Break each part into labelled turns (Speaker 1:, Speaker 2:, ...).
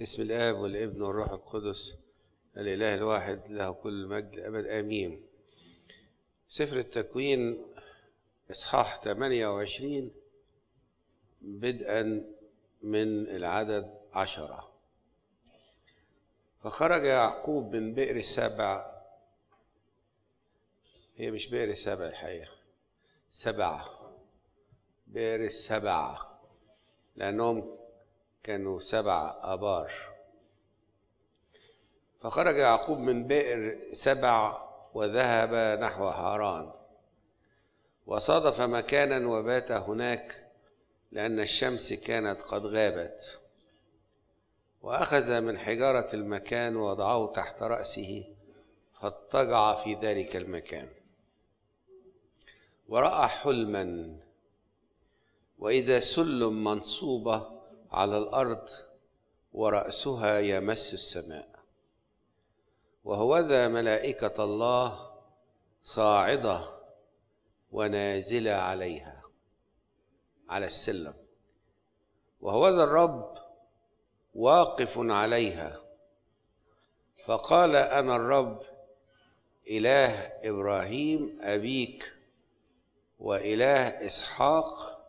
Speaker 1: اسم الآب والابن والروح القدس الإله الواحد له كل مجد أبد آمين سفر التكوين إصحاح 28 بدءا من العدد عشرة فخرج يعقوب من بئر السبع هي مش بئر السبع الحقيقة سبعة بئر السبعة لأنهم كانوا سبع آبار فخرج يعقوب من بئر سبع وذهب نحو حاران وصادف مكانا وبات هناك لأن الشمس كانت قد غابت وأخذ من حجارة المكان ووضعه تحت رأسه فاضطجع في ذلك المكان ورأى حلما وإذا سلم منصوبة على الارض وراسها يمس السماء وهوذا ملائكه الله صاعده ونازله عليها على السلم وهوذا الرب واقف عليها فقال انا الرب اله ابراهيم ابيك واله اسحاق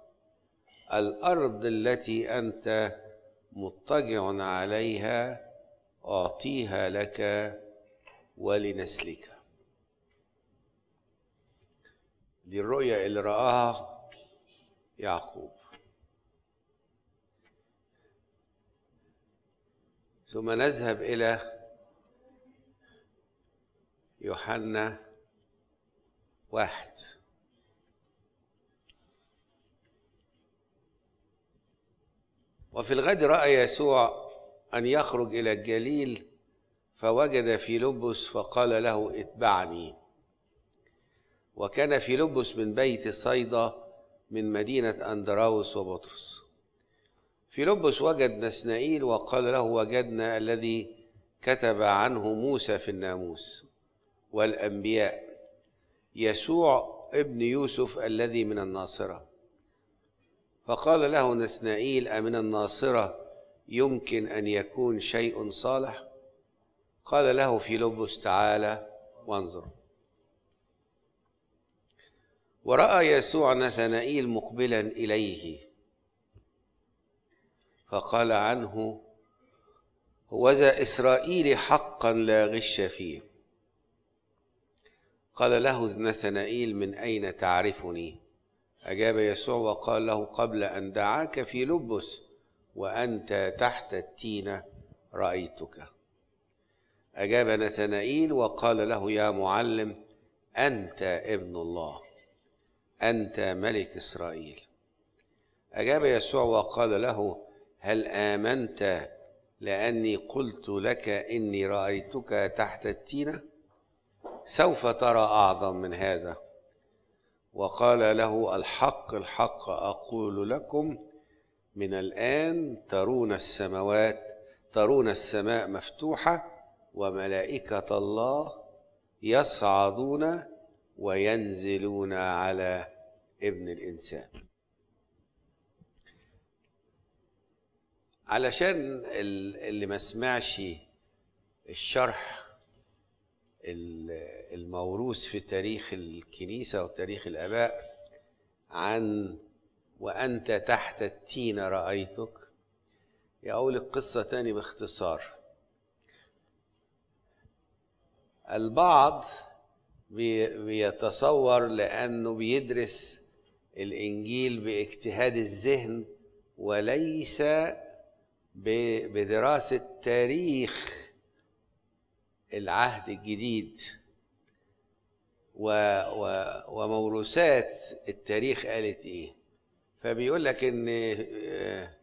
Speaker 1: الارض التي انت مضطجع عليها اعطيها لك ولنسلك دي الرؤية اللي راها يعقوب ثم نذهب الى يوحنا واحد وفي الغد راى يسوع ان يخرج الى الجليل فوجد فيلبس فقال له اتبعني وكان فيلبس من بيت الصيدة من مدينة أندراوس وبطرس فيلبس وجد نسنائيل وقال له وجدنا الذي كتب عنه موسى في الناموس والأنبياء يسوع ابن يوسف الذي من الناصره فقال له نسنائيل أمن الناصرة يمكن أن يكون شيء صالح قال له فيلبس تعالى وانظر ورأى يسوع نثنائيل مقبلا إليه فقال عنه هو ذا حقا لا غش فيه قال له نثنائيل من أين تعرفني أجاب يسوع وقال له قبل أن دعاك في لبس وأنت تحت التينة رأيتك أجاب نثنائيل وقال له يا معلم أنت ابن الله أنت ملك إسرائيل أجاب يسوع وقال له هل آمنت لأني قلت لك إني رأيتك تحت التينة سوف ترى أعظم من هذا وقال له الحق الحق اقول لكم من الان ترون السماوات ترون السماء مفتوحه وملائكه الله يصعدون وينزلون على ابن الانسان علشان اللي ما سمعش الشرح الموروث في تاريخ الكنيسة وتاريخ الآباء عن وأنت تحت التين رأيتك يقول القصة تاني باختصار البعض بيتصور لأنه بيدرس الإنجيل باجتهاد الذهن وليس بدراسة تاريخ العهد الجديد و و وموروثات التاريخ قالت ايه فبيقول لك ان آه،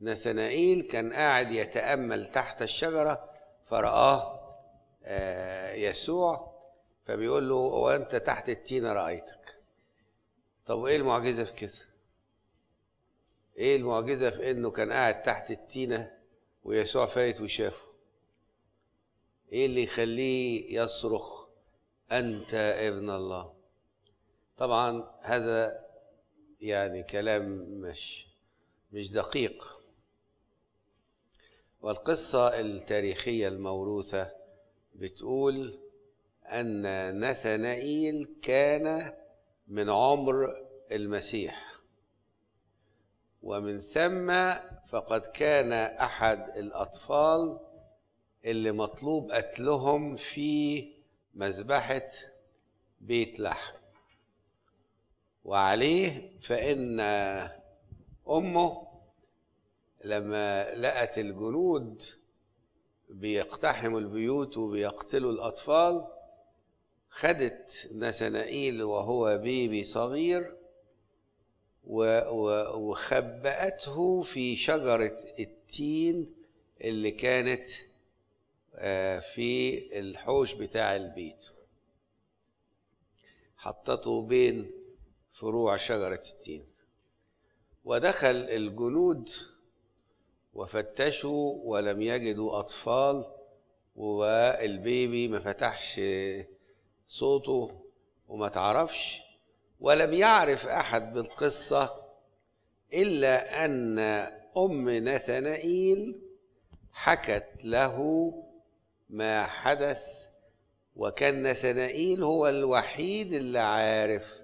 Speaker 1: نثنائيل كان قاعد يتامل تحت الشجره فرآه آه، يسوع فبيقول له وانت تحت التينه رايتك طب ايه المعجزه في كده ايه المعجزه في انه كان قاعد تحت التينه ويسوع فايت وشافه ايه اللي يخليه يصرخ انت ابن الله طبعا هذا يعني كلام مش مش دقيق والقصه التاريخيه الموروثه بتقول ان نثنائيل كان من عمر المسيح ومن ثم فقد كان احد الاطفال اللي مطلوب قتلهم في مذبحة بيت لحم وعليه فإن أمه لما لقت الجنود بيقتحموا البيوت وبيقتلوا الأطفال خدت نسنائيل وهو بيبي صغير وخبأته في شجرة التين اللي كانت آه، في الحوش بتاع البيت حطته بين فروع شجرة التين ودخل الجنود وفتشوا ولم يجدوا أطفال والبيبي ما فتحش صوته وما تعرفش ولم يعرف أحد بالقصة إلا أن أم نثنائيل حكت له ما حدث وكان نسنائيل هو الوحيد اللي عارف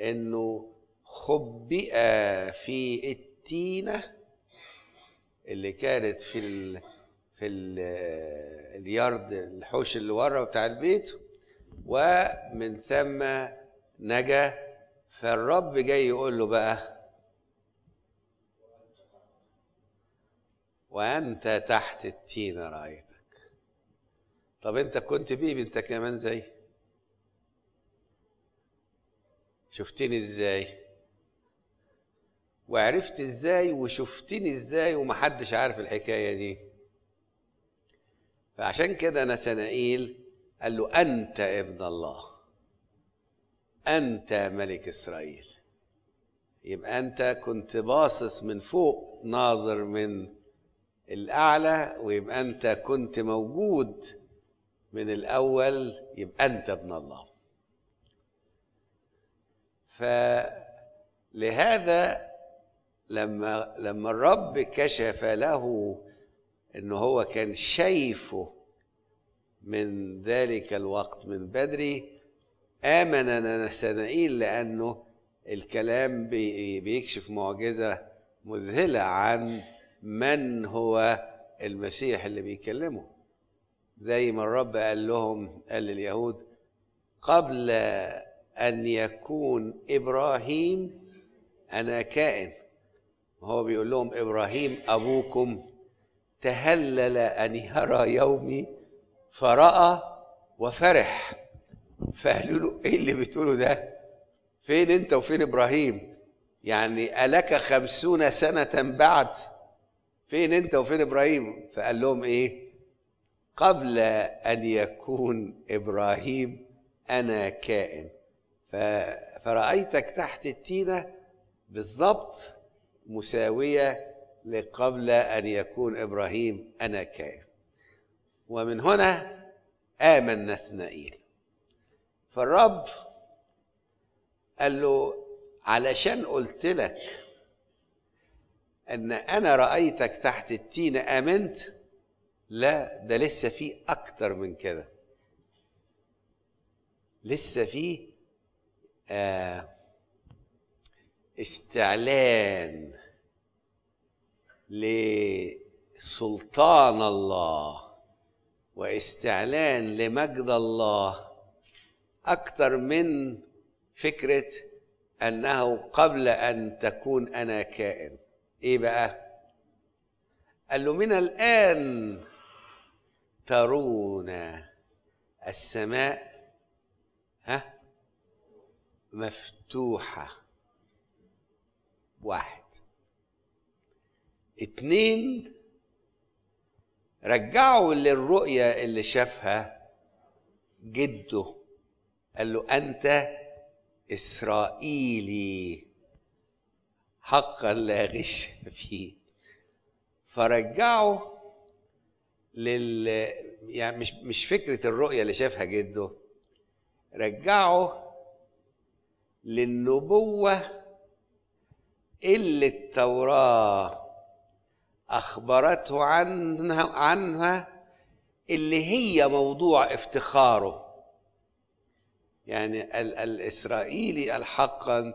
Speaker 1: انه خبئ في التينه اللي كانت في ال... في اليارد الحوش اللي ورا بتاع البيت ومن ثم نجا فالرب جاي يقول له بقى وانت تحت التينه رايت طب انت كنت بيبي انت كمان زي شفتني ازاي وعرفت ازاي وشفتني ازاي ومحدش عارف الحكايه دي فعشان كده نسنائيل قال له انت ابن الله انت ملك اسرائيل يبقى انت كنت باصص من فوق ناظر من الاعلى ويبقى انت كنت موجود من الأول يبقى أنت ابن الله فلهذا لما لما الرب كشف له ان هو كان شايفه من ذلك الوقت من بدري آمن نسنائيل لأنه الكلام بيكشف معجزة مذهلة عن من هو المسيح اللي بيكلمه زي ما الرب قال لهم قال لليهود قبل أن يكون إبراهيم أنا كائن هو بيقول لهم إبراهيم أبوكم تهلل أن يرى يومي فرأى وفرح فقالوا له إيه اللي بتقوله ده فين أنت وفين إبراهيم يعني ألك خمسون سنة بعد فين أنت وفين إبراهيم فقال لهم إيه قبل ان يكون ابراهيم انا كائن فرايتك تحت التينه بالضبط مساويه لقبل ان يكون ابراهيم انا كائن ومن هنا امن نثنائيل فالرب قال له علشان قلت لك ان انا رايتك تحت التينه امنت لا ده لسه في أكتر من كده لسه في آه استعلان لسلطان الله واستعلان لمجد الله اكتر من فكره انه قبل ان تكون انا كائن ايه بقى قال له من الان ترون السماء ها مفتوحة واحد اتنين رجعوا للرؤية اللي شافها جده قال له أنت إسرائيلي حقا لا غش فيه فرجعوا لل يعني مش مش فكره الرؤيه اللي شافها جده رجعه للنبوه اللي التوراه اخبرته عنها عنها اللي هي موضوع افتخاره يعني الاسرائيلي الحقا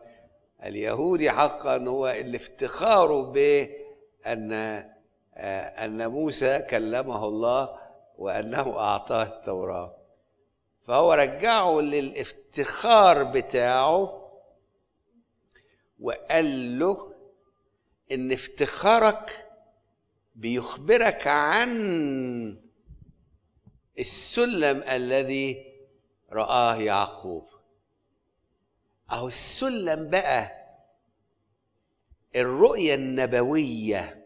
Speaker 1: اليهودي حقا هو اللي افتخاره بان آه، أن موسى كلمه الله وأنه أعطاه التوراة فهو رجعه للافتخار بتاعه وقال له ان افتخارك بيخبرك عن السلم الذي رآه يعقوب أهو السلم بقى الرؤية النبوية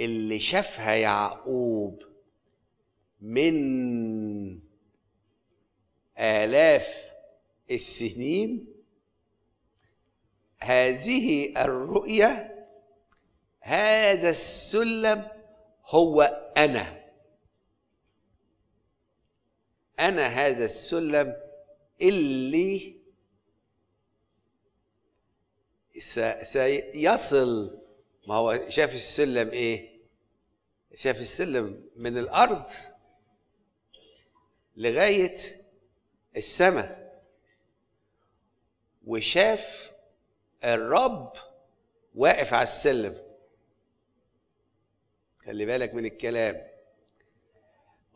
Speaker 1: اللي شافها يعقوب من آلاف السنين هذه الرؤية هذا السلم هو أنا أنا هذا السلم اللي سيصل ما هو شاف السلم إيه شاف السلم من الارض لغايه السماء وشاف الرب واقف على السلم خلي بالك من الكلام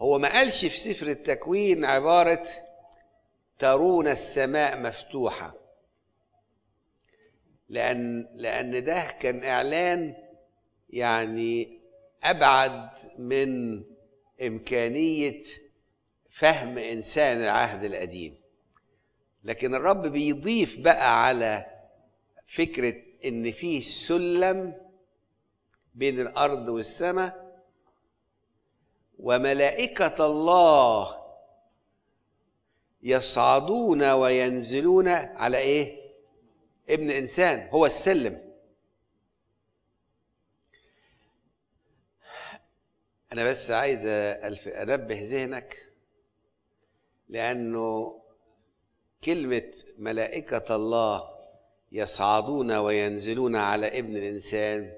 Speaker 1: هو ما قالش في سفر التكوين عباره ترون السماء مفتوحه لان لان ده كان اعلان يعني ابعد من امكانيه فهم انسان العهد القديم لكن الرب بيضيف بقى على فكره ان في سلم بين الارض والسماء وملائكه الله يصعدون وينزلون على ايه ابن انسان هو السلم أنا بس عايز أنبه ذهنك لأنه كلمة ملائكة الله يصعدون وينزلون على ابن الإنسان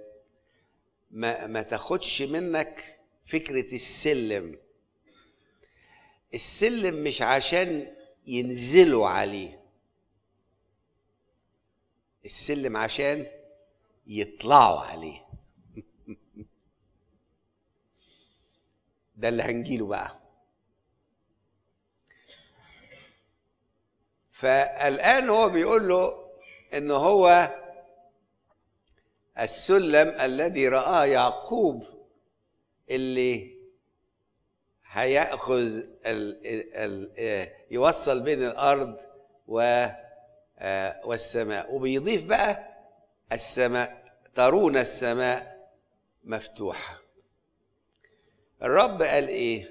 Speaker 1: ما, ما تاخدش منك فكرة السلم السلم مش عشان ينزلوا عليه السلم عشان يطلعوا عليه ده اللي هنجيله بقى فالآن هو بيقول له إن هو السلم الذي رآه يعقوب اللي هيأخذ الـ ال يوصل بين الأرض و والسماء وبيضيف بقى السماء ترون السماء مفتوحه الرب قال ايه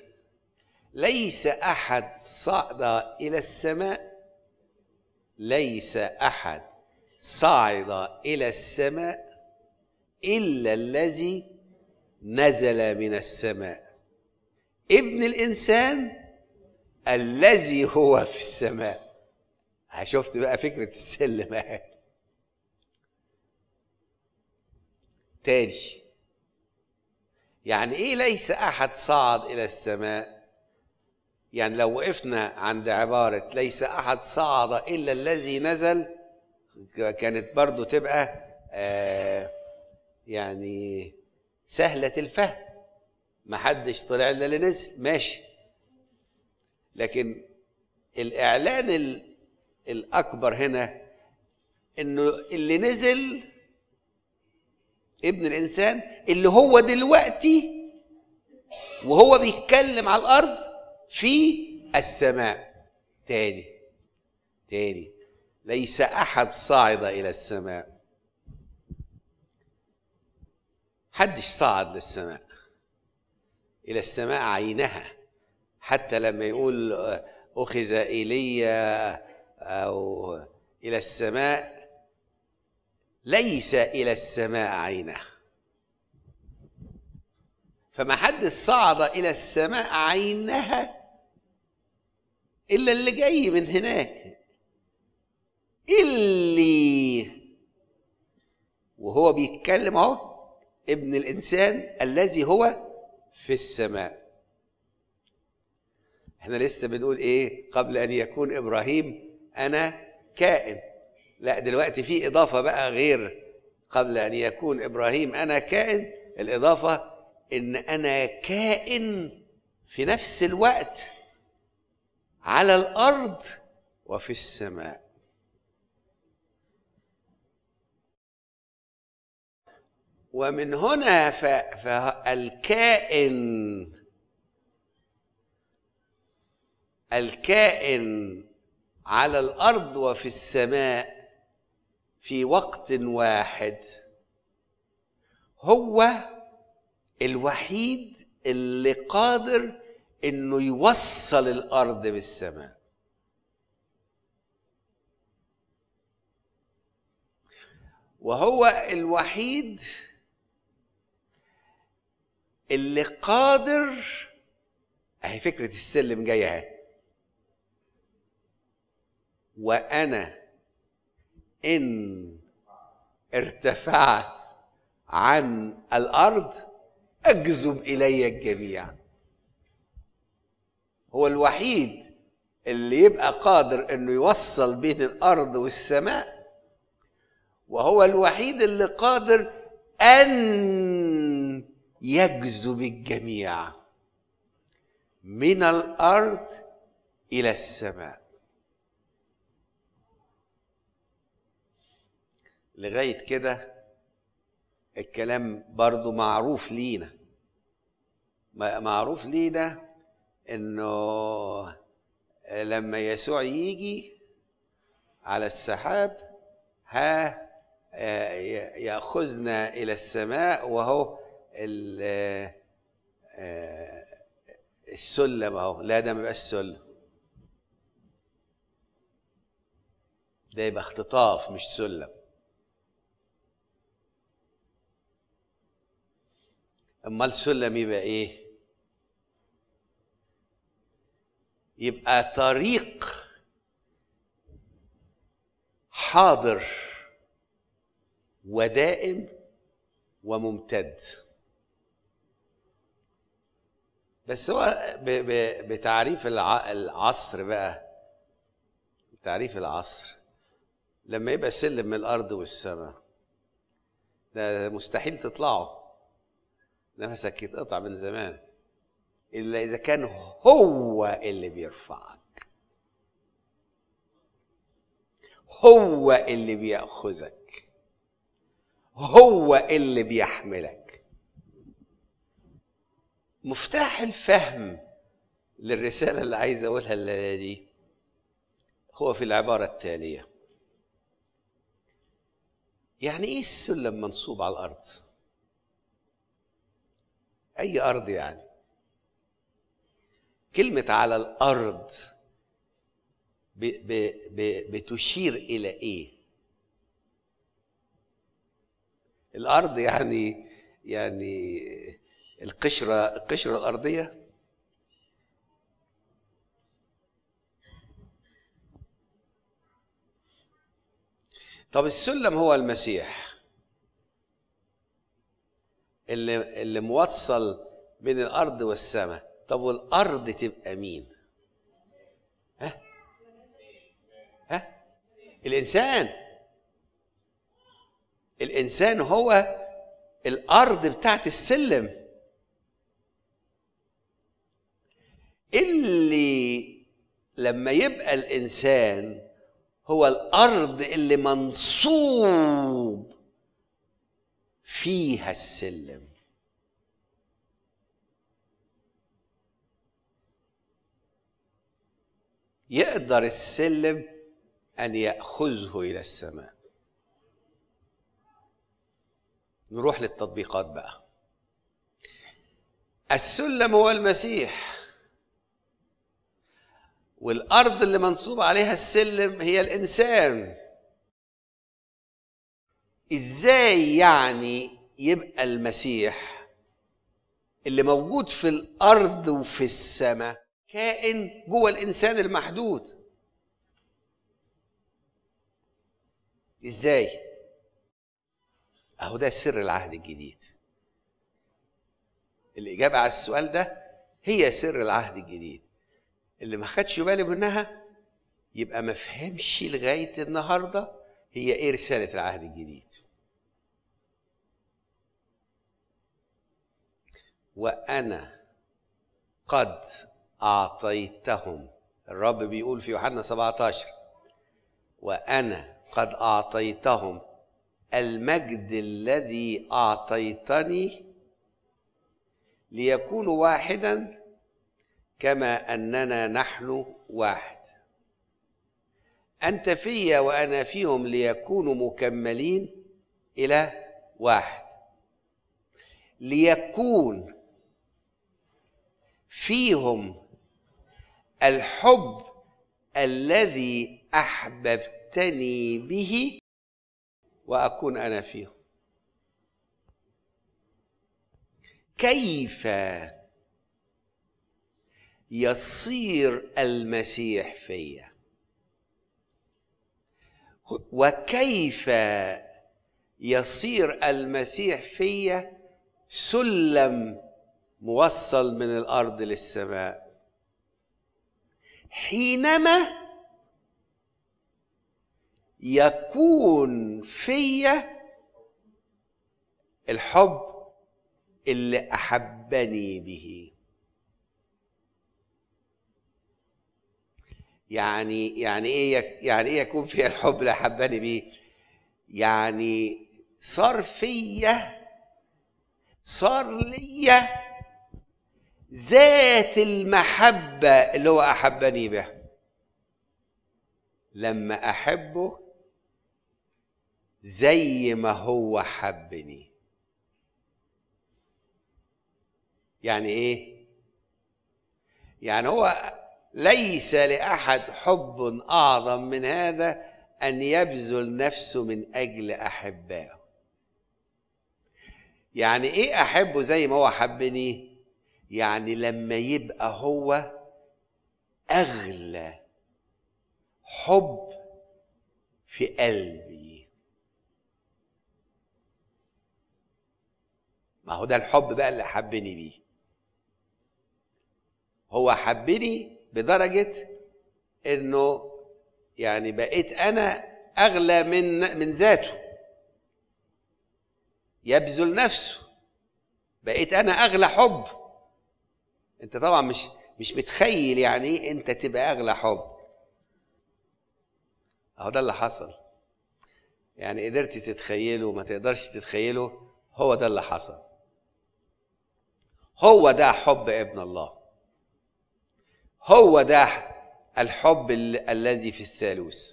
Speaker 1: ليس احد صعد الى السماء ليس احد صعد الى السماء الا الذي نزل من السماء ابن الانسان الذي هو في السماء شفت بقى فكره السلم تاني يعني ايه ليس احد صعد الى السماء يعني لو وقفنا عند عبارة ليس أحد صعد إلا الذي نزل كانت برضو تبقى آه يعني سهلة الفهم محدش طلع إلا اللي نزل ماشي لكن الإعلان الأكبر هنا إنه اللي نزل ابن الانسان اللي هو دلوقتي وهو بيتكلم على الارض في السماء تاني تاني ليس احد صعد الى السماء حدش صعد للسماء الى السماء عينها حتى لما يقول آه، اخذ ايليا آه، او الى السماء ليس إلى السماء عينه فما حد صعد إلى السماء عينها إلا اللي جاي من هناك اللي وهو بيتكلم اهو ابن الإنسان الذي هو في السماء احنا لسه بنقول ايه قبل أن يكون إبراهيم أنا كائن لا دلوقتي في إضافة بقى غير قبل أن يكون إبراهيم أنا كائن الإضافة إن أنا كائن في نفس الوقت على الأرض وفي السماء ومن هنا فالكائن الكائن على الارض وفي السماء في وقت واحد هو الوحيد اللي قادر انه يوصل الارض بالسماء وهو الوحيد اللي قادر اهي فكره السلم جايه اهي وانا إن ارتفعت عن الأرض أجذب إلي الجميع هو الوحيد اللي يبقى قادر انه يوصل بين الارض والسماء وهو الوحيد اللي قادر ان يجذب الجميع من الارض الى السماء لغايه كده الكلام برضو معروف لينا معروف لينا انه لما يسوع يجي على السحاب ها آه، ياخذنا الى السماء وهو آه، السلم اهو لا ده ما السلم سلم ده يبقى اختطاف مش سلم امال سلم يبقى ايه يبقى طريق حاضر ودائم وممتد بس هو بتعريف العصر بقى تعريف العصر لما يبقى سلم من الارض والسماء ده مستحيل تطلعه نفسك يتقطع من زمان إلا إذا كان هو اللي بيرفعك هو اللي بيأخذك هو اللي بيحملك مفتاح الفهم للرسالة اللي عايز أقولها الليلة دي هو في العبارة التالية يعني إيه السلم منصوب على الأرض؟ أي أرض يعني كلمة على الأرض ب ب ب بتشير إلى إيه؟ الأرض يعني يعني القشرة القشرة الأرضية طب السلم هو المسيح اللي اللي موصل بين الارض والسماء طب والارض تبقى مين ها ها الانسان الانسان هو الارض بتاعت السلم اللي لما يبقى الانسان هو الارض اللي منصوب فيها السلم يقدر السلم ان ياخذه الى السماء نروح للتطبيقات بقى السلم هو المسيح والارض اللي منصوب عليها السلم هي الانسان ازاي يعني يبقى المسيح اللي موجود في الارض وفي السماء كائن جوه الانسان المحدود ازاي اهو ده سر العهد الجديد الاجابه على السؤال ده هي سر العهد الجديد اللي ما خدش باله منها يبقى ما فهمش لغايه النهارده هي ايه رساله العهد الجديد وانا قد اعطيتهم الرب بيقول في يوحنا 17 وانا قد اعطيتهم المجد الذي اعطيتني ليكونوا واحدا كما اننا نحن واحد أنت في وأنا فيهم ليكونوا مكملين إلى واحد ليكون فيهم الحب الذي أحببتني به وأكون أنا فيهم كيف يصير المسيح فيّ وكيف يصير المسيح فيا سلم موصل من الارض للسماء حينما يكون فيا الحب اللي احبني به يعني يعني ايه يعني ايه يكون فيها الحب اللي حبني بيه يعني صار فيا صار ليا ذات المحبه اللي هو احبني بها لما احبه زي ما هو حبني يعني ايه يعني هو ليس لأحد حب أعظم من هذا أن يبذل نفسه من أجل أحبائه يعني إيه أحبه زي ما هو حبني يعني لما يبقى هو أغلى حب في قلبي ما هو ده الحب بقى اللي حبني بيه هو حبني بدرجه انه يعني بقيت انا اغلى من من ذاته يبذل نفسه بقيت انا اغلى حب انت طبعا مش مش متخيل يعني ايه انت تبقى اغلى حب اهو ده اللي حصل يعني قدرت تتخيله ما تقدرش تتخيله هو ده اللي حصل هو ده حب ابن الله هو ده الحب الذي في الثالوث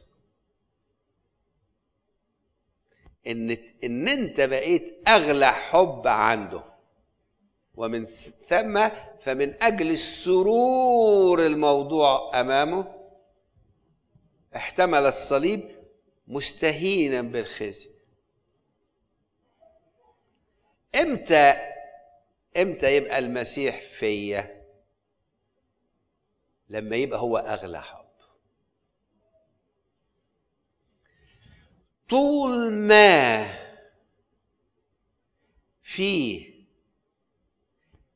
Speaker 1: ان ان انت بقيت اغلى حب عنده ومن ثم فمن اجل السرور الموضوع امامه احتمل الصليب مستهينا بالخزي امتى امتى يبقى المسيح فيا لما يبقى هو اغلى حب طول ما فيه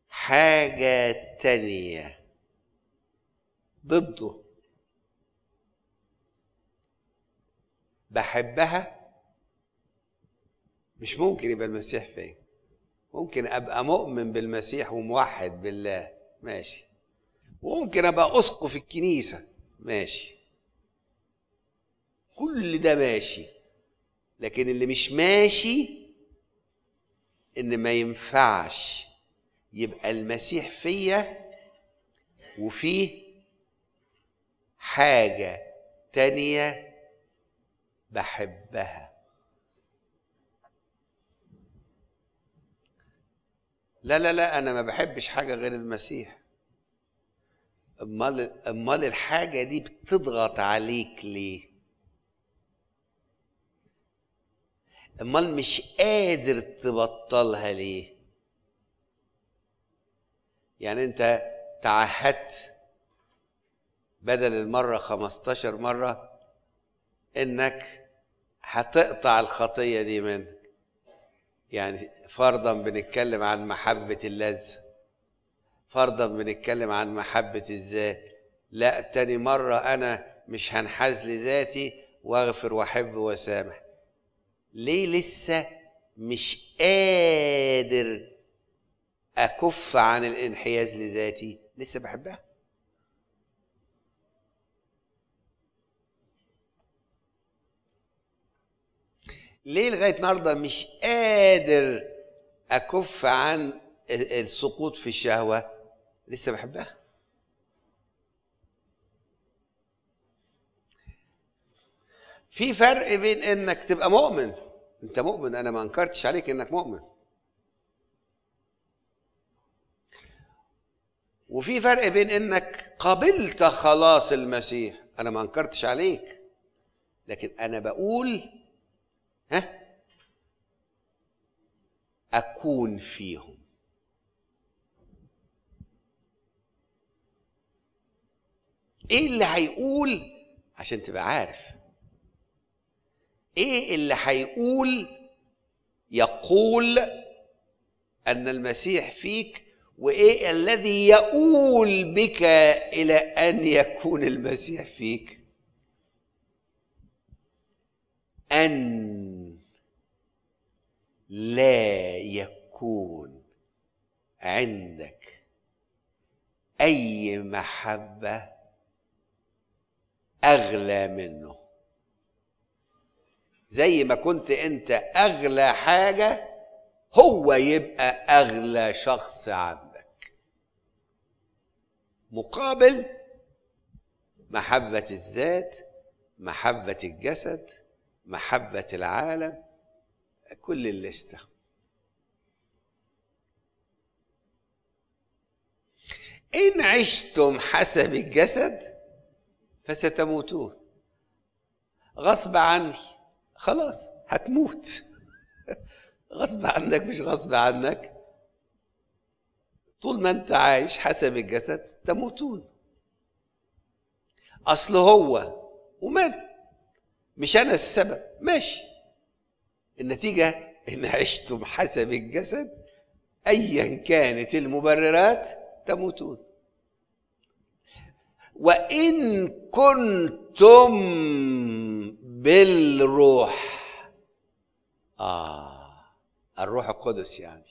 Speaker 1: حاجة تانية ضده بحبها مش ممكن يبقى المسيح فين ممكن ابقى مؤمن بالمسيح وموحد بالله ماشي وممكن ابقى اسقف في الكنيسه ماشي كل ده ماشي لكن اللي مش ماشي ان ما ينفعش يبقى المسيح فيا وفيه حاجة تانية بحبها لا لا لا أنا ما بحبش حاجة غير المسيح امال امال الحاجه دي بتضغط عليك ليه امال مش قادر تبطلها ليه يعني انت تعهدت بدل المره 15 مره انك هتقطع الخطيه دي منك يعني فرضا بنتكلم عن محبه اللذه فرضا بنتكلم عن محبة الذات لا تاني مرة أنا مش هنحاز لذاتي واغفر واحب واسامح ليه لسه مش قادر أكف عن الانحياز لذاتي لسه بحبها ليه لغاية النهاردة مش قادر أكف عن السقوط في الشهوة لسه بحبها في فرق بين انك تبقى مؤمن انت مؤمن انا ما انكرتش عليك انك مؤمن وفي فرق بين انك قبلت خلاص المسيح انا ما انكرتش عليك لكن انا بقول ها اكون فيهم ايه اللي هيقول عشان تبقى عارف ايه اللي هيقول يقول ان المسيح فيك وايه الذي يؤول بك الى ان يكون المسيح فيك ان لا يكون عندك اي محبه اغلى منه زي ما كنت انت اغلى حاجه هو يبقى اغلى شخص عندك مقابل محبه الذات محبه الجسد محبه العالم كل الليسته ان عشتم حسب الجسد فستموتون غصب عني خلاص هتموت غصب عنك مش غصب عنك طول ما انت عايش حسب الجسد تموتون اصل هو ومن مش انا السبب ماشي النتيجه ان عشتم حسب الجسد ايا كانت المبررات تموتون وإن كنتم بالروح آه الروح القدس يعني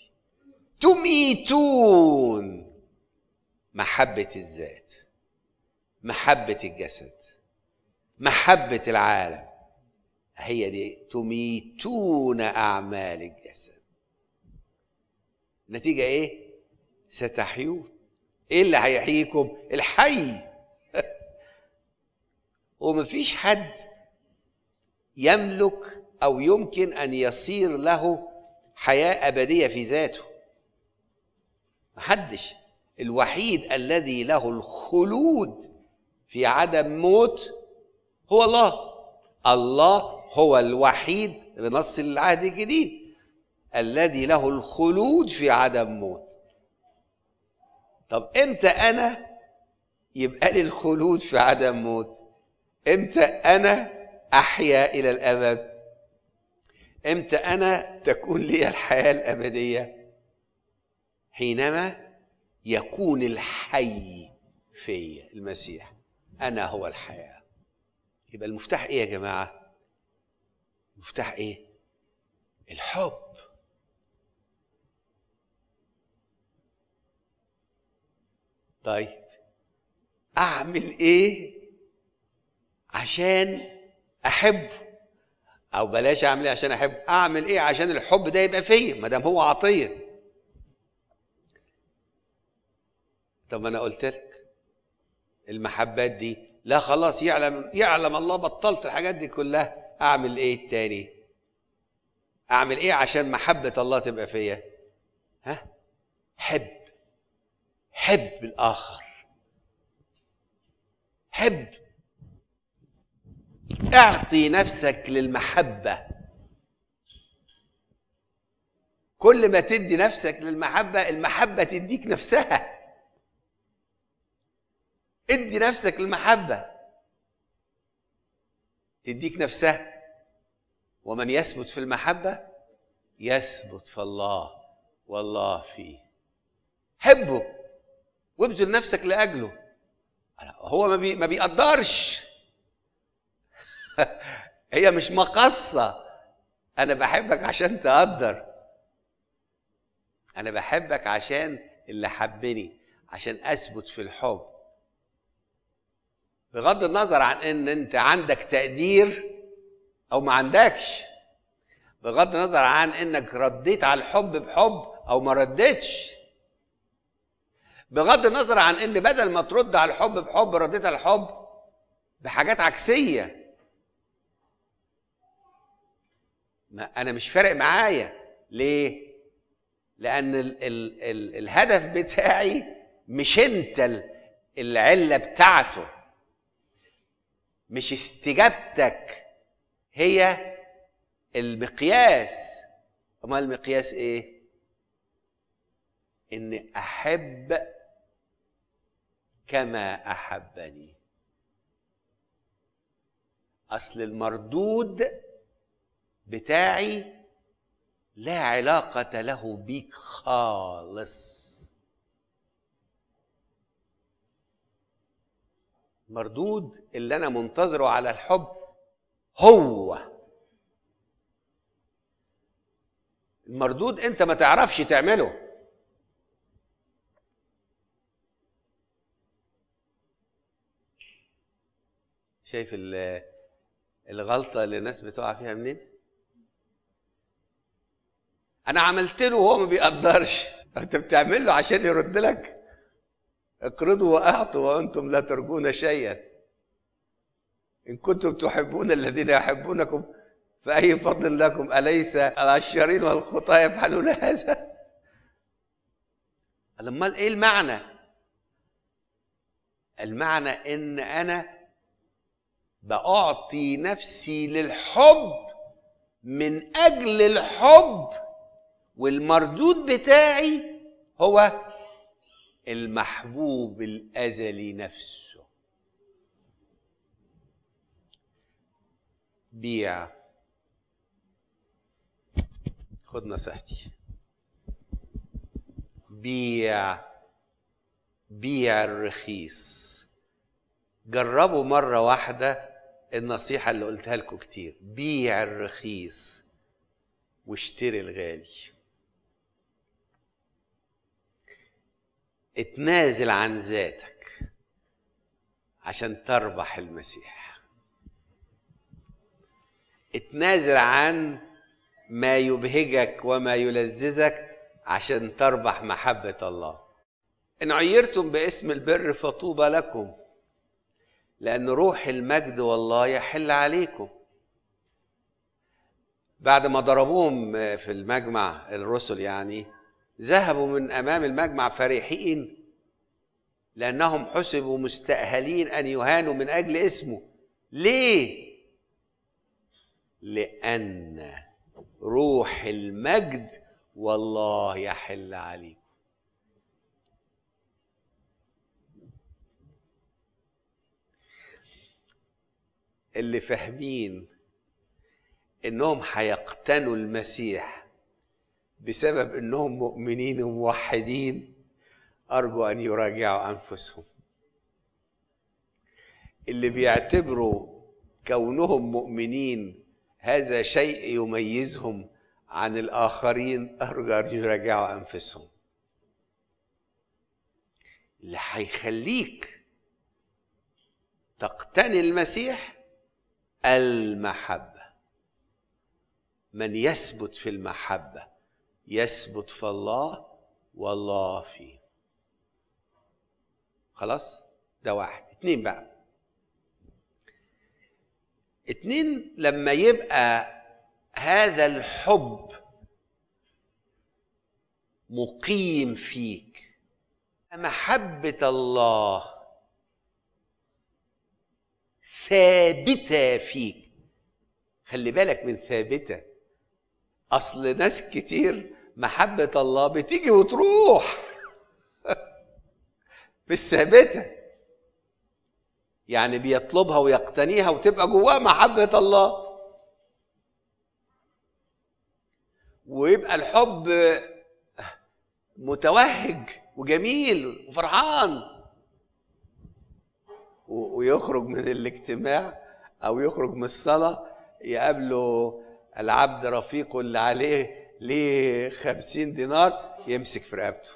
Speaker 1: تميتون محبة الذات محبة الجسد محبة العالم هي دي تميتون أعمال الجسد نتيجة إيه؟ ستحيون إيه اللي هيحييكم؟ الحي ومفيش حد يملك او يمكن ان يصير له حياه ابديه في ذاته محدش الوحيد الذي له الخلود في عدم موت هو الله الله هو الوحيد بنص العهد الجديد الذي له الخلود في عدم موت طب امتى انا يبقى لي الخلود في عدم موت امتى انا احيا الى الابد امتى انا تكون لي الحياه الابديه حينما يكون الحي في المسيح انا هو الحياه يبقى المفتاح ايه يا جماعه المفتاح ايه الحب طيب اعمل ايه عشان احبه او بلاش اعمل ايه عشان احبه اعمل ايه عشان الحب ده يبقى فيا ما دام هو عطيه طب ما انا قلت لك المحبات دي لا خلاص يعلم يعلم الله بطلت الحاجات دي كلها اعمل ايه تاني اعمل ايه عشان محبه الله تبقى فيا ها حب حب الاخر حب اعطي نفسك للمحبة كل ما تدي نفسك للمحبة المحبة تديك نفسها ادي نفسك للمحبة تديك نفسها ومن يثبت في المحبة يثبت في الله والله فيه حبه وابذل نفسك لأجله هو ما, ما بيقدرش هي مش مقصة أنا بحبك عشان تقدر أنا بحبك عشان اللي حبني عشان أثبت في الحب بغض النظر عن إن أنت عندك تقدير أو ما عندكش بغض النظر عن إنك رديت على الحب بحب أو ما ردتش بغض النظر عن ان بدل ما ترد على الحب بحب رديت على الحب بحاجات عكسيه ما انا مش فارق معايا ليه لان الـ الـ الـ الهدف بتاعي مش انت العله بتاعته مش استجابتك هي المقياس امال المقياس ايه ان احب كما احبني اصل المردود بتاعي لا علاقة له بيك خالص مردود اللي أنا منتظره على الحب هو المردود أنت ما تعرفش تعمله شايف الغلطة اللي الناس بتقع فيها منين؟ انا عملت له وهو ما بيقدرش انت بتعمل له عشان يرد لك اقرضوا واعطوا وانتم لا ترجون شيئا ان كنتم تحبون الذين يحبونكم فاي فضل لكم اليس العشارين والخطاة يفعلون هذا امال ايه المعنى المعنى ان انا باعطي نفسي للحب من اجل الحب والمردود بتاعي هو المحبوب الازلي نفسه بيع خد نصيحتي بيع بيع الرخيص جربوا مره واحده النصيحه اللي قلتها لكم كتير بيع الرخيص واشتري الغالي اتنازل عن ذاتك عشان تربح المسيح اتنازل عن ما يبهجك وما يلذذك عشان تربح محبة الله إن عيرتم باسم البر فطوبى لكم لأن روح المجد والله يحل عليكم بعد ما ضربوهم في المجمع الرسل يعني ذهبوا من امام المجمع فرحين لانهم حسبوا مستاهلين ان يهانوا من اجل اسمه ليه لان روح المجد والله يحل عليكم اللي فاهمين انهم هيقتنوا المسيح بسبب انهم مؤمنين وموحدين ارجو ان يراجعوا انفسهم اللي بيعتبروا كونهم مؤمنين هذا شيء يميزهم عن الاخرين ارجو ان يراجعوا انفسهم اللي هيخليك تقتني المسيح المحبه من يثبت في المحبه يثبت في الله والله فيه خلاص ده واحد اتنين بقى اتنين لما يبقى هذا الحب مقيم فيك محبة الله ثابتة فيك خلي بالك من ثابتة أصل ناس كتير محبة الله بتيجي وتروح مش ثابتة يعني بيطلبها ويقتنيها وتبقى جواه محبة الله ويبقى الحب متوهج وجميل وفرحان ويخرج من الاجتماع او يخرج من الصلاه يقابله العبد رفيقه اللي عليه ليه خمسين دينار يمسك في رقبته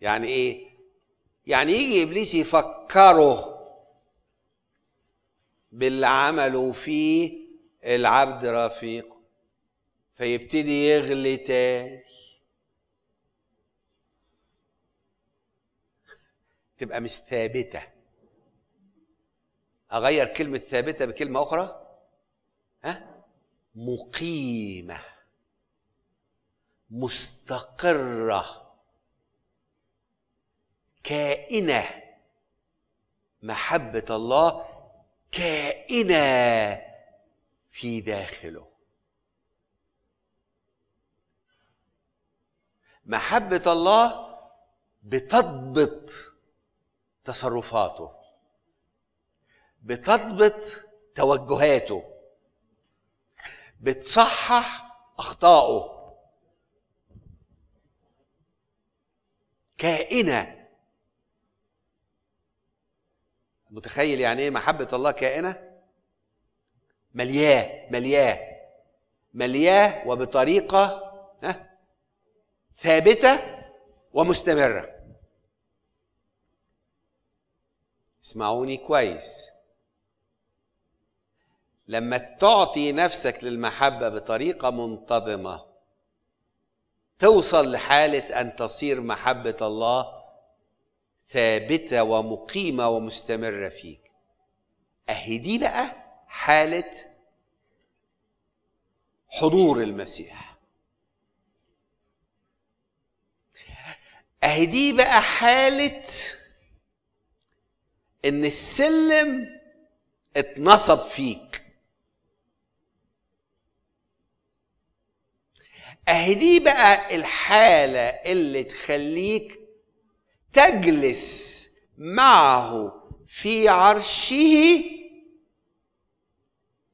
Speaker 1: يعني ايه يعني يجي ابليس يفكره باللي عمله فيه العبد رفيقه فيبتدي يغلي تاني تبقى مش ثابتة أغير كلمة ثابتة بكلمة أخرى ها مقيمه مستقره كائنه محبه الله كائنه في داخله محبه الله بتضبط تصرفاته بتضبط توجهاته بتصحح اخطائه كائنه متخيل يعني ايه محبه الله كائنه ملياه ملياه ملياه وبطريقه ثابته ومستمره اسمعوني كويس لما تعطي نفسك للمحبة بطريقة منتظمة توصل لحالة أن تصير محبة الله ثابتة ومقيمة ومستمرة فيك أهدي بقى حالة حضور المسيح أهدي بقى حالة إن السلم اتنصب فيك اهي دي بقى الحالة اللي تخليك تجلس معه في عرشه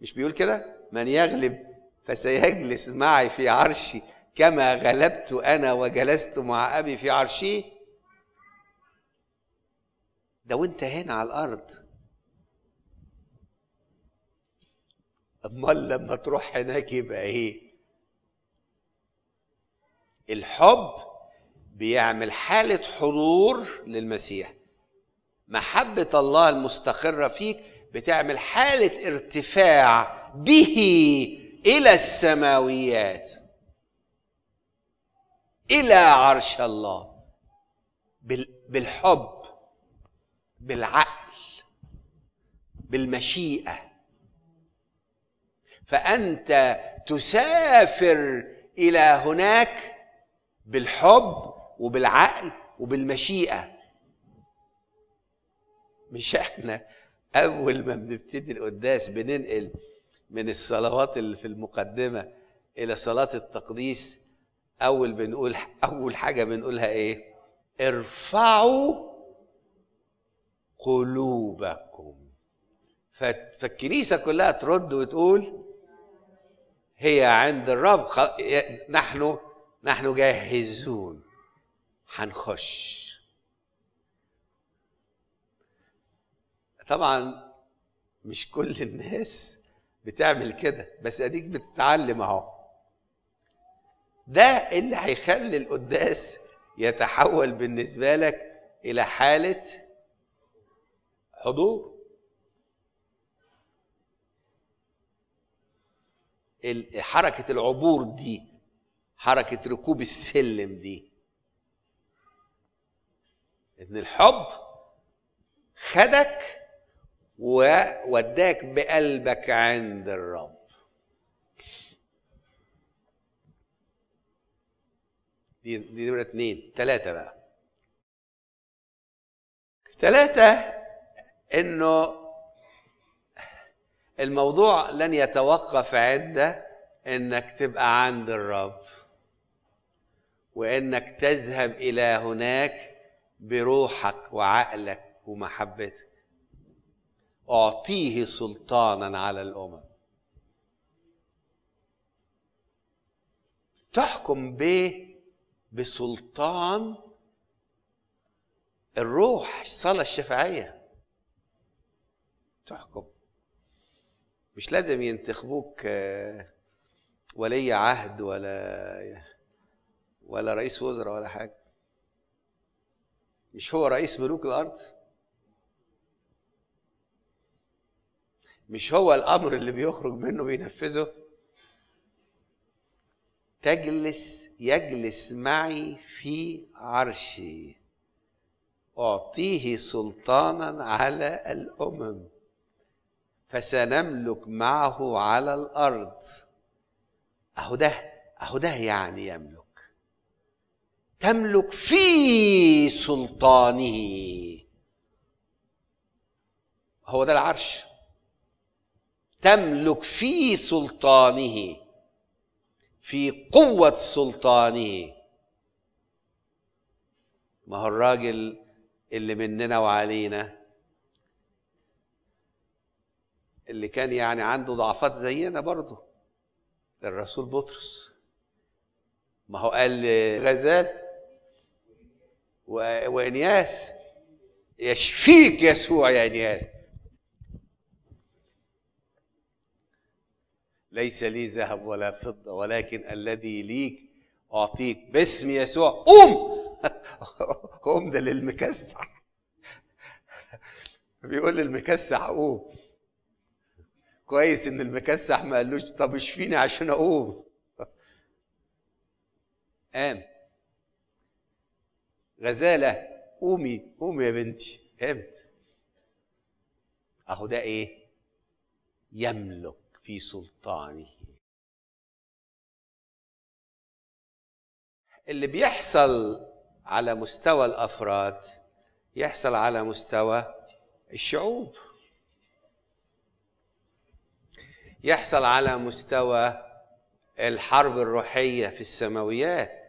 Speaker 1: مش بيقول كده من يغلب فسيجلس معي في عرشي كما غلبت انا وجلست مع ابي في عرشي ده وانت هنا على الارض امال لما تروح هناك يبقى ايه الحب بيعمل حالة حضور للمسيح محبة الله المستقرة فيك بتعمل حالة ارتفاع به إلى السماويات إلى عرش الله بالحب بالعقل بالمشيئة فأنت تسافر إلى هناك بالحب وبالعقل وبالمشيئة مش احنا أول ما بنبتدي القداس بننقل من الصلوات اللي في المقدمة إلى صلاة التقديس أول بنقول أول حاجة بنقولها إيه؟ ارفعوا قلوبكم فالكنيسة كلها ترد وتقول هي عند الرب نحن نحن جاهزون هنخش طبعا مش كل الناس بتعمل كده بس اديك بتتعلم اهو ده اللي هيخلي القداس يتحول بالنسبه لك الى حاله حضور حركه العبور دي حركة ركوب السلم دي إن الحب خدك ووداك بقلبك عند الرب دي دي نمرة اتنين تلاتة بقى تلاتة انه الموضوع لن يتوقف عند انك تبقى عند الرب وانك تذهب الى هناك بروحك وعقلك ومحبتك اعطيه سلطانا على الامم تحكم به بسلطان الروح الصلاة الشفعيه تحكم مش لازم ينتخبوك آه، ولي عهد ولا ولا رئيس وزراء ولا حاجه مش هو رئيس ملوك الارض مش هو الامر اللي بيخرج منه بينفذه تجلس يجلس معي في عرشي اعطيه سلطانا على الامم فسنملك معه على الارض اهو ده اهو ده يعني يملك تملك في سلطانه هو ده العرش تملك في سلطانه في قوة سلطانه ما هو الراجل اللي مننا وعلينا اللي كان يعني عنده ضعفات زينا برضه الرسول بطرس ما هو قال غزال وانياس يشفيك يسوع يا انياس ليس لي ذهب ولا فضه ولكن الذي ليك اعطيك باسم يسوع قوم قوم ده للمكسح بيقول للمكسح قوم كويس ان المكسح ما قالوش طب اشفيني عشان اقوم قام غزاله قومي قومي يا بنتي قامت اهو ده ايه يملك في سلطانه اللي بيحصل على مستوى الافراد يحصل على مستوى الشعوب يحصل على مستوى الحرب الروحيه في السماويات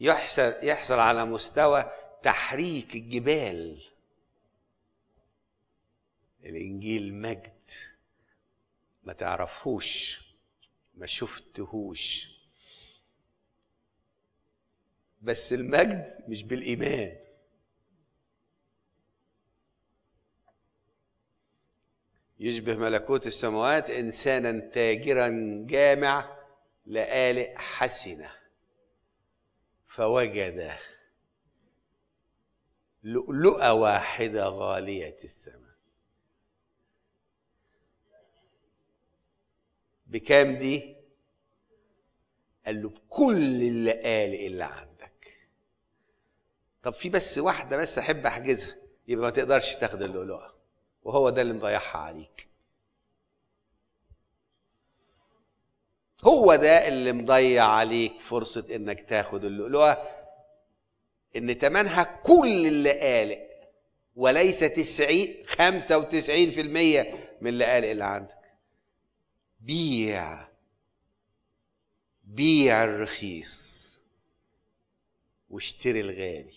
Speaker 1: يحصل يحصل على مستوى تحريك الجبال الانجيل مجد ما تعرفهوش ما شفتهوش بس المجد مش بالايمان يشبه ملكوت السماوات انسانا تاجرا جامع لآلئ حسنه فوجد لؤلؤة واحدة غالية الثمن بكام دي؟ قال له بكل قال اللي عندك طب في بس واحدة بس أحب أحجزها يبقى ما تقدرش تاخد اللؤلؤة وهو ده اللي مضيعها عليك هو ده اللي مضيع عليك فرصة انك تاخد اللؤلؤة ان تمنها كل اللي قالق وليس تسعين خمسة وتسعين في المية من اللي قالق اللي عندك بيع بيع الرخيص واشتري الغالي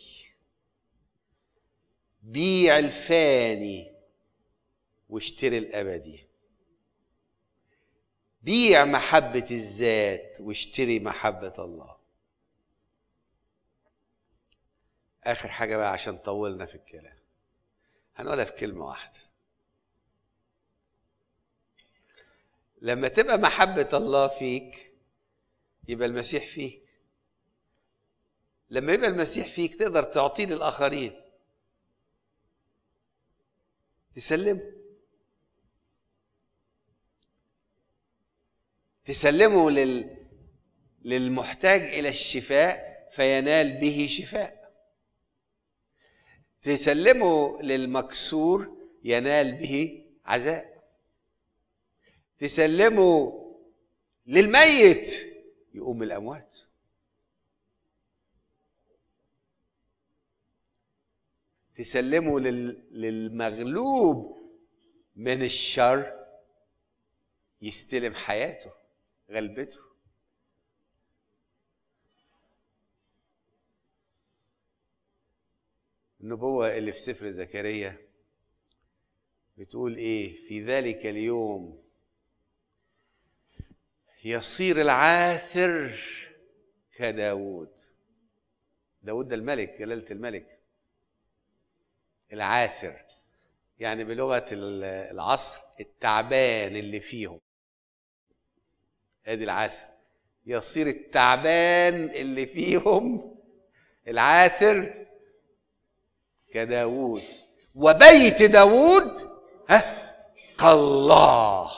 Speaker 1: بيع الفاني واشتري الابدي بيع محبة الذات واشتري محبة الله آخر حاجة بقى عشان طولنا في الكلام هنقولها في كلمة واحدة لما تبقى محبة الله فيك يبقى المسيح فيك لما يبقى المسيح فيك تقدر تعطيه للآخرين تسلمه تسلمه لل للمحتاج الى الشفاء فينال به شفاء تسلمه للمكسور ينال به عزاء تسلمه للميت يقوم من الاموات تسلمه للمغلوب من الشر يستلم حياته غلبته النبوة اللي في سفر زكريا بتقول إيه في ذلك اليوم يصير العاثر كداود داود ده الملك جلالة الملك العاثر يعني بلغة العصر التعبان اللي فيهم ادي العاثر يصير التعبان اللي فيهم العاثر كداوود وبيت داوود ها كالله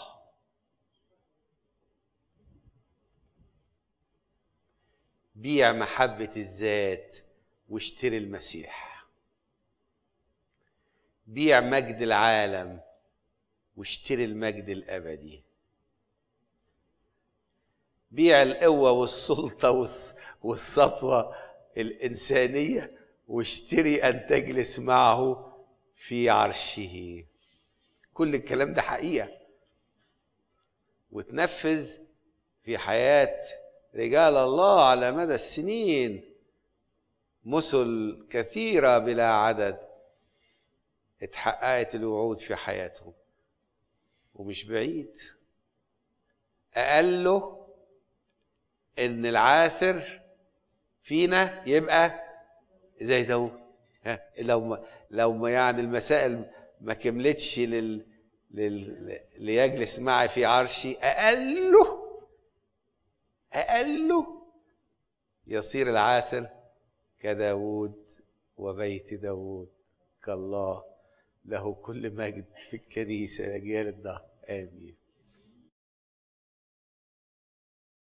Speaker 1: بيع محبة الذات واشتري المسيح بيع مجد العالم واشتري المجد الأبدي بيع القوة والسلطة والسطوة الإنسانية واشتري أن تجلس معه في عرشه كل الكلام ده حقيقة وتنفذ في حياة رجال الله على مدى السنين مثل كثيرة بلا عدد اتحققت الوعود في حياتهم ومش بعيد أقله ان العاثر فينا يبقى زي داوود ها لو لو يعني المسائل ما كملتش لل, لل ليجلس معي في عرشي اقله اقله يصير العاثر كداوود وبيت داوود كالله له كل مجد في الكنيسه اجيال الدهر امين